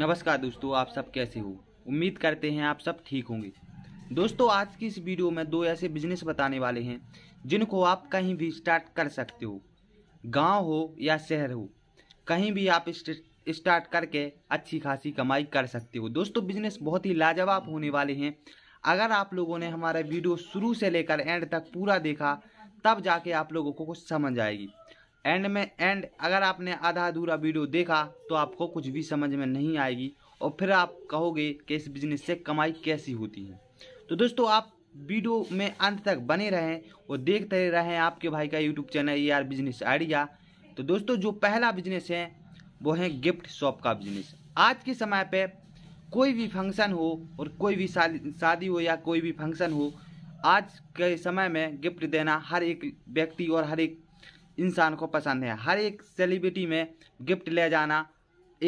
नमस्कार दोस्तों आप सब कैसे हो उम्मीद करते हैं आप सब ठीक होंगे दोस्तों आज की इस वीडियो में दो ऐसे बिजनेस बताने वाले हैं जिनको आप कहीं भी स्टार्ट कर सकते हो गांव हो या शहर हो कहीं भी आप स्टार्ट करके अच्छी खासी कमाई कर सकते हो दोस्तों बिजनेस बहुत ही लाजवाब होने वाले हैं अगर आप लोगों ने हमारा वीडियो शुरू से लेकर एंड तक पूरा देखा तब जाके आप लोगों को कुछ समझ आएगी एंड में एंड अगर आपने आधा अधूरा वीडियो देखा तो आपको कुछ भी समझ में नहीं आएगी और फिर आप कहोगे कि इस बिजनेस से कमाई कैसी होती है तो दोस्तों आप वीडियो में अंत तक बने रहें और देखते रहें आपके भाई का YouTube channel A R business idea तो दोस्तों जो पहला बिजनेस है वो है गिफ्ट शॉप का बिजनेस आज के समय पर कोई भी फंक्शन हो और कोई भी शादी हो या कोई भी फंक्शन हो आज के समय में गिफ्ट देना हर एक व्यक्ति और हर एक इंसान को पसंद है हर एक सेलिब्रिटी में गिफ्ट ले जाना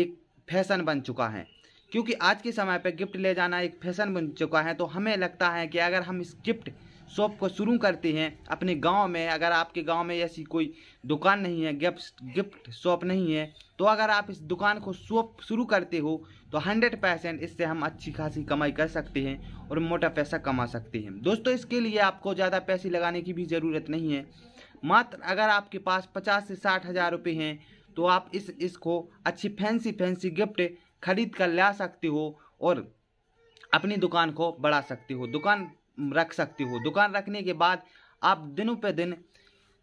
एक फैशन बन चुका है क्योंकि आज के समय पर गिफ्ट ले जाना एक फैशन बन चुका है तो हमें लगता है कि अगर हम इस गिफ्ट शॉप को शुरू करते हैं अपने गांव में अगर आपके गांव में ऐसी कोई दुकान नहीं है गिफ्ट गिफ्ट शॉप नहीं है तो अगर आप इस दुकान को शॉप शुरू करते हो तो हंड्रेड परसेंट इससे हम अच्छी खासी कमाई कर सकते हैं और मोटा पैसा कमा सकते हैं दोस्तों इसके लिए आपको ज़्यादा पैसे लगाने की भी ज़रूरत नहीं है मात्र अगर आपके पास पचास से साठ हज़ार रुपये हैं तो आप इस इसको अच्छी फैंसी फैंसी गिफ्ट खरीद कर ला सकते हो और अपनी दुकान को बढ़ा सकते हो दुकान रख सकते हो दुकान रखने के बाद आप दिनों पे दिन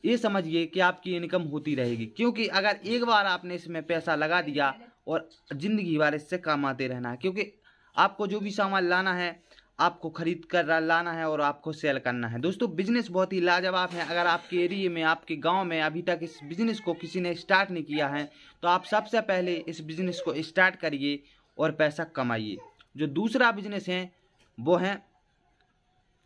ये समझिए कि आपकी इनकम होती रहेगी क्योंकि अगर एक बार आपने इसमें पैसा लगा दिया और ज़िंदगी भर इससे कमाते रहना क्योंकि आपको जो भी सामान लाना है आपको खरीद कर लाना है और आपको सेल करना है दोस्तों बिजनेस बहुत ही लाजवाब है अगर आपके एरिए में आपके गांव में अभी तक इस बिजनेस को किसी ने स्टार्ट नहीं किया है तो आप सबसे पहले इस बिजनेस को स्टार्ट करिए और पैसा कमाइए जो दूसरा बिजनेस है वो है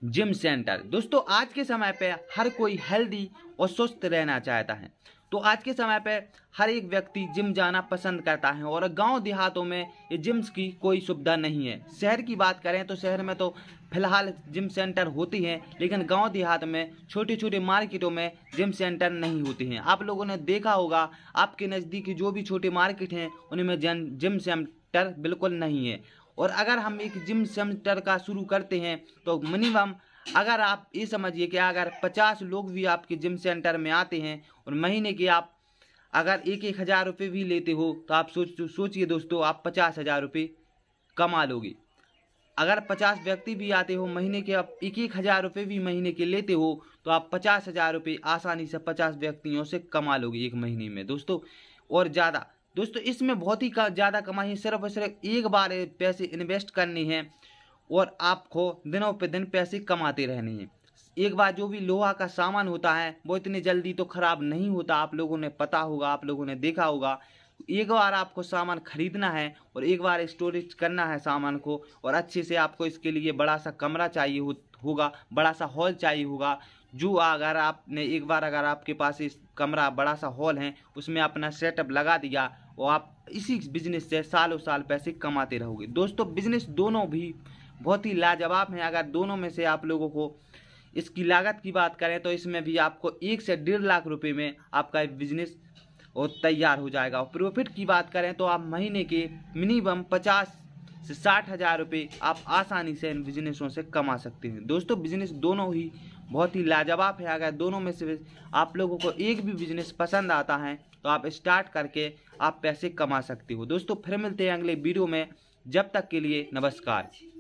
जिम सेंटर दोस्तों आज के समय पर हर कोई हेल्दी और स्वस्थ रहना चाहता है तो आज के समय पर हर एक व्यक्ति जिम जाना पसंद करता है और गांव देहातों में ये जिम्स की कोई सुविधा नहीं है शहर की बात करें तो शहर में तो फिलहाल जिम सेंटर होती हैं लेकिन गांव देहात में छोटे छोटे मार्केटों में जिम सेंटर नहीं होती हैं आप लोगों ने देखा होगा आपके नज़दीकी जो भी छोटे मार्केट हैं उनमें जिम सेंटर बिल्कुल नहीं है और अगर हम एक जिम सेंटर का शुरू करते हैं तो मिनिमम अगर आप ये समझिए कि अगर पचास लोग भी आपके जिम सेंटर में आते हैं और महीने के आप अगर एक एक हज़ार रुपये भी लेते हो तो आप सोच सोचिए दोस्तों आप पचास हज़ार रुपये कमा लोगे अगर पचास व्यक्ति भी आते हो महीने के आप एक एक हज़ार रुपये भी महीने के लेते हो तो आप पचास हज़ार रुपये आसानी से पचास व्यक्तियों से कमा लोगे एक महीने में दोस्तों और ज़्यादा दोस्तों इसमें बहुत ही ज़्यादा कमाई है सिर्फ और सिर्फ एक बार पैसे इन्वेस्ट करने हैं और आपको दिनों पे दिन पैसे कमाते रहने हैं एक बार जो भी लोहा का सामान होता है वो इतनी जल्दी तो ख़राब नहीं होता आप लोगों ने पता होगा आप लोगों ने देखा होगा एक बार आपको सामान खरीदना है और एक बार स्टोरेज करना है सामान को और अच्छे से आपको इसके लिए बड़ा सा कमरा चाहिए हो, होगा बड़ा सा हॉल चाहिए होगा जो अगर आपने एक बार अगर आपके पास इस कमरा बड़ा सा हॉल है उसमें अपना सेटअप लगा दिया और आप इसी बिजनेस से सालों साल पैसे कमाते रहोगे दोस्तों बिजनेस दोनों भी बहुत ही लाजवाब हैं अगर दोनों में से आप लोगों को इसकी लागत की बात करें तो इसमें भी आपको एक से डेढ़ लाख रुपए में आपका बिजनेस और तैयार हो जाएगा और प्रॉफिट की बात करें तो आप महीने के मिनिमम पचास से साठ हज़ार रुपये आप आसानी से इन बिजनेसों से कमा सकते हैं दोस्तों बिजनेस दोनों ही बहुत ही लाजवाब है अगर दोनों में से आप लोगों को एक भी बिजनेस पसंद आता है तो आप स्टार्ट करके आप पैसे कमा सकते हो दोस्तों फिर मिलते हैं अगले वीडियो में जब तक के लिए नमस्कार